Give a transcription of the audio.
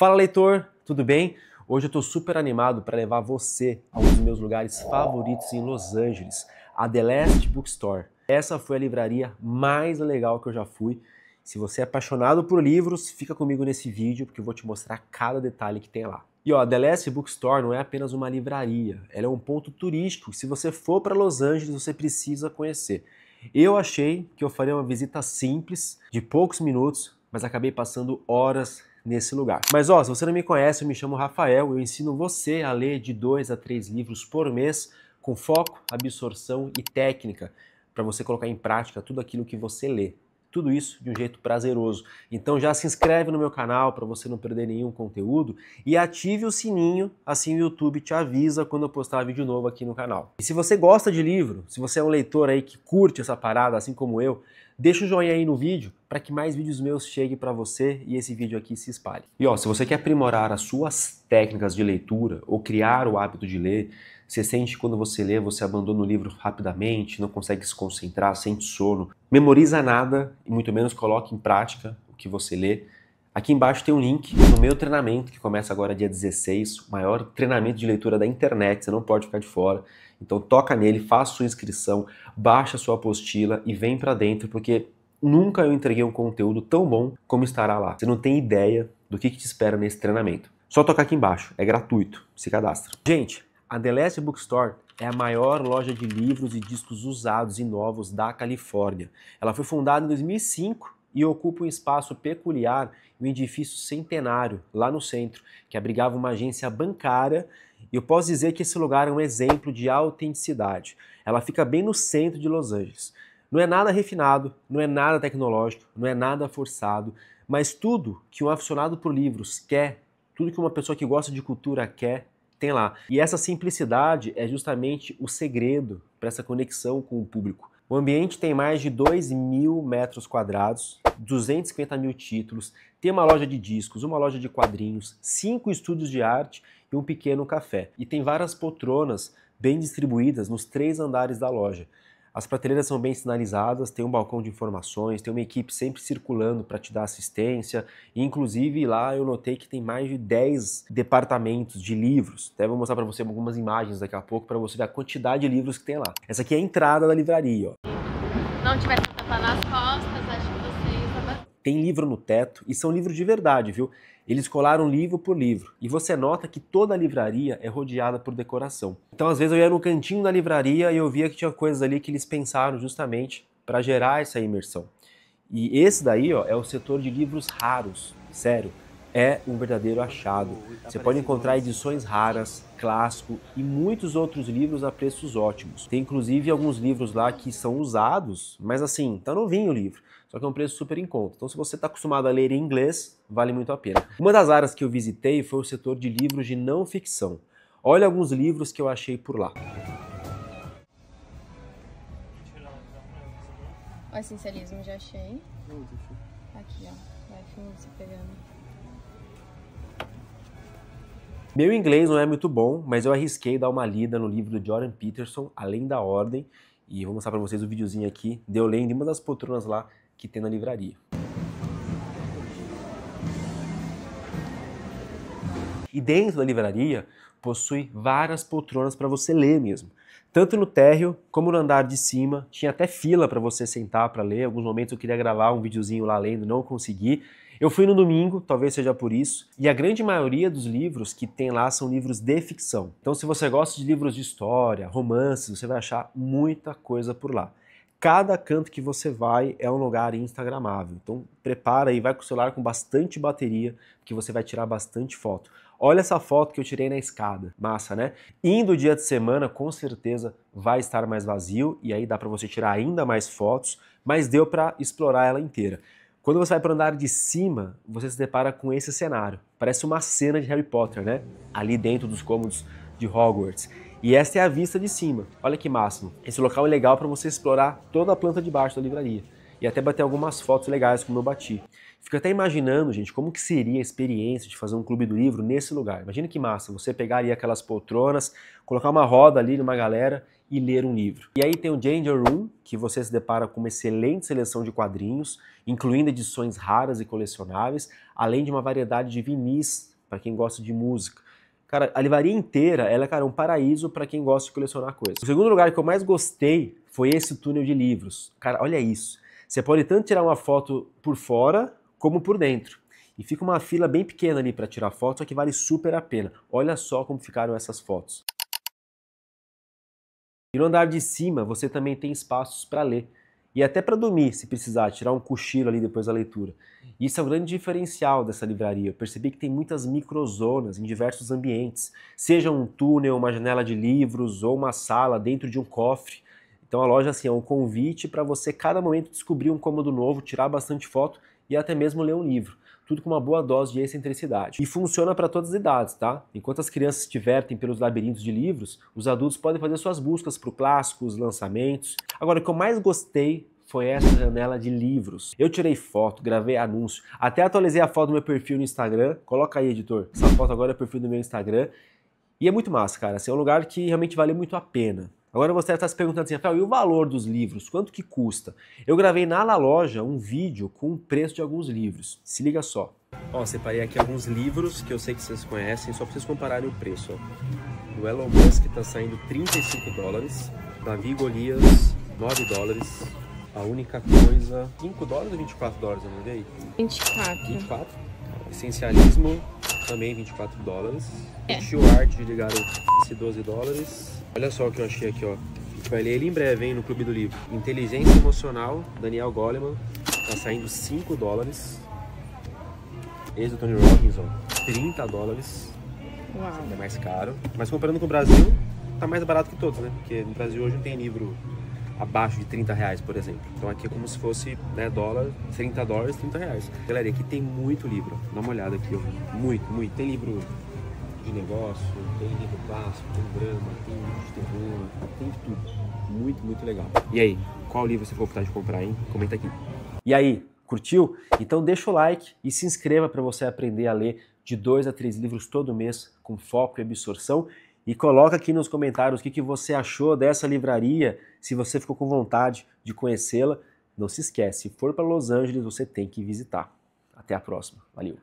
Fala leitor, tudo bem? Hoje eu estou super animado para levar você a um dos meus lugares favoritos em Los Angeles, a The Last Bookstore. Essa foi a livraria mais legal que eu já fui. Se você é apaixonado por livros, fica comigo nesse vídeo porque eu vou te mostrar cada detalhe que tem lá. E ó, a The Last Bookstore não é apenas uma livraria, ela é um ponto turístico. Se você for para Los Angeles, você precisa conhecer. Eu achei que eu faria uma visita simples, de poucos minutos, mas acabei passando horas nesse lugar. Mas ó, se você não me conhece, eu me chamo Rafael, eu ensino você a ler de dois a três livros por mês com foco, absorção e técnica para você colocar em prática tudo aquilo que você lê. Tudo isso de um jeito prazeroso. Então já se inscreve no meu canal para você não perder nenhum conteúdo e ative o sininho, assim o YouTube te avisa quando eu postar vídeo novo aqui no canal. E se você gosta de livro, se você é um leitor aí que curte essa parada assim como eu, Deixa o joinha aí no vídeo para que mais vídeos meus cheguem para você e esse vídeo aqui se espalhe. E ó, se você quer aprimorar as suas técnicas de leitura ou criar o hábito de ler, você sente quando você lê, você abandona o livro rapidamente, não consegue se concentrar, sente sono, memoriza nada e muito menos coloca em prática o que você lê. Aqui embaixo tem um link no meu treinamento, que começa agora dia 16, o maior treinamento de leitura da internet, você não pode ficar de fora. Então toca nele, faça sua inscrição, baixa sua apostila e vem para dentro, porque nunca eu entreguei um conteúdo tão bom como estará lá. Você não tem ideia do que, que te espera nesse treinamento. Só tocar aqui embaixo, é gratuito, se cadastra. Gente, a The Last Bookstore é a maior loja de livros e discos usados e novos da Califórnia. Ela foi fundada em 2005 e ocupa um espaço peculiar em um edifício centenário, lá no centro, que abrigava uma agência bancária. E eu posso dizer que esse lugar é um exemplo de autenticidade. Ela fica bem no centro de Los Angeles. Não é nada refinado, não é nada tecnológico, não é nada forçado, mas tudo que um aficionado por livros quer, tudo que uma pessoa que gosta de cultura quer, tem lá. E essa simplicidade é justamente o segredo para essa conexão com o público. O ambiente tem mais de 2 mil metros quadrados, 250 mil títulos, tem uma loja de discos, uma loja de quadrinhos, cinco estúdios de arte e um pequeno café. E tem várias poltronas bem distribuídas nos três andares da loja. As prateleiras são bem sinalizadas, tem um balcão de informações, tem uma equipe sempre circulando para te dar assistência. E, inclusive, lá eu notei que tem mais de 10 departamentos de livros. Até vou mostrar para você algumas imagens daqui a pouco para você ver a quantidade de livros que tem lá. Essa aqui é a entrada da livraria. Ó. Não tiver nas costas, acho que vocês... Tem livro no teto e são livros de verdade, viu? Eles colaram livro por livro. E você nota que toda a livraria é rodeada por decoração. Então, às vezes, eu ia no cantinho da livraria e eu via que tinha coisas ali que eles pensaram justamente para gerar essa imersão. E esse daí ó, é o setor de livros raros, sério é um verdadeiro achado. Você pode encontrar edições raras, clássico e muitos outros livros a preços ótimos. Tem inclusive alguns livros lá que são usados, mas assim, tá novinho o livro. Só que é um preço super em conta. Então, se você está acostumado a ler em inglês, vale muito a pena. Uma das áreas que eu visitei foi o setor de livros de não ficção. Olha alguns livros que eu achei por lá. O essencialismo já achei. Aqui, ó. Vai se pegando. Meu inglês não é muito bom, mas eu arrisquei dar uma lida no livro do Jordan Peterson, Além da Ordem, e vou mostrar para vocês o videozinho aqui de eu lendo em uma das poltronas lá que tem na livraria. E dentro da livraria possui várias poltronas para você ler mesmo. Tanto no térreo como no andar de cima, tinha até fila para você sentar para ler. Em alguns momentos eu queria gravar um videozinho lá lendo, não consegui. Eu fui no domingo, talvez seja por isso, e a grande maioria dos livros que tem lá são livros de ficção. Então, se você gosta de livros de história, romances, você vai achar muita coisa por lá. Cada canto que você vai é um lugar instagramável. Então, prepara e vai com o celular com bastante bateria, que você vai tirar bastante foto. Olha essa foto que eu tirei na escada. Massa, né? Indo dia de semana, com certeza vai estar mais vazio e aí dá para você tirar ainda mais fotos, mas deu para explorar ela inteira. Quando você vai para o andar de cima, você se depara com esse cenário. Parece uma cena de Harry Potter, né? Ali dentro dos cômodos de Hogwarts. E esta é a vista de cima. Olha que máximo. Esse local é legal para você explorar toda a planta de baixo da livraria. E até bater algumas fotos legais como eu bati. Fico até imaginando, gente, como que seria a experiência de fazer um clube do livro nesse lugar. Imagina que massa, você pegar ali aquelas poltronas, colocar uma roda ali numa galera e ler um livro. E aí tem o Danger Room, que você se depara com uma excelente seleção de quadrinhos, incluindo edições raras e colecionáveis, além de uma variedade de vinis para quem gosta de música. Cara, a livraria inteira, ela é, cara, é um paraíso para quem gosta de colecionar coisas. O segundo lugar que eu mais gostei foi esse túnel de livros. Cara, olha isso. Você pode tanto tirar uma foto por fora como por dentro. E fica uma fila bem pequena ali para tirar foto, só que vale super a pena. Olha só como ficaram essas fotos. E no andar de cima você também tem espaços para ler e até para dormir, se precisar, tirar um cochilo ali depois da leitura. isso é o grande diferencial dessa livraria. Eu percebi que tem muitas microzonas em diversos ambientes, seja um túnel, uma janela de livros ou uma sala dentro de um cofre. Então a loja assim é um convite para você cada momento descobrir um cômodo novo, tirar bastante foto e até mesmo ler um livro tudo com uma boa dose de excentricidade. E funciona para todas as idades, tá? Enquanto as crianças se divertem pelos labirintos de livros, os adultos podem fazer suas buscas por clássicos, lançamentos. Agora, o que eu mais gostei foi essa janela de livros. Eu tirei foto, gravei anúncio, até atualizei a foto do meu perfil no Instagram. Coloca aí, editor. Essa foto agora é o perfil do meu Instagram. E é muito massa, cara. Assim, é um lugar que realmente vale muito a pena. Agora você está se perguntando assim, Rafael, e o valor dos livros? Quanto que custa? Eu gravei na La Loja um vídeo com o preço de alguns livros. Se liga só. Ó, separei aqui alguns livros que eu sei que vocês conhecem, só para vocês compararem o preço. O Do Elon Musk está saindo 35 dólares, Davi Golias 9 dólares, a única coisa... 5 dólares ou 24 dólares, eu não dei? 24. 24. Essencialismo também 24 dólares. É. O Tio Art ligaram esse 12 dólares. Olha só o que eu achei aqui, ó. vai ler ele em breve, hein, no Clube do Livro. Inteligência Emocional, Daniel Goleman. Tá saindo 5 dólares. Esse do Tony Robbins, ó, 30 dólares. Uau. É mais caro. Mas comparando com o Brasil, tá mais barato que todos, né? Porque no Brasil hoje não tem livro abaixo de 30 reais, por exemplo. Então aqui é como se fosse né, dólar, 30 dólares, 30 reais. Galera, aqui tem muito livro. Dá uma olhada aqui, ó. Muito, muito. Tem livro de negócio, tem livro clássico, tem drama, tem livro de terror, tem de tudo. Muito, muito legal. E aí, qual livro você for optar tá de comprar, hein? Comenta aqui. E aí, curtiu? Então deixa o like e se inscreva para você aprender a ler de dois a três livros todo mês com foco e absorção. E coloca aqui nos comentários o que, que você achou dessa livraria, se você ficou com vontade de conhecê-la. Não se esquece, se for para Los Angeles, você tem que visitar. Até a próxima. Valeu!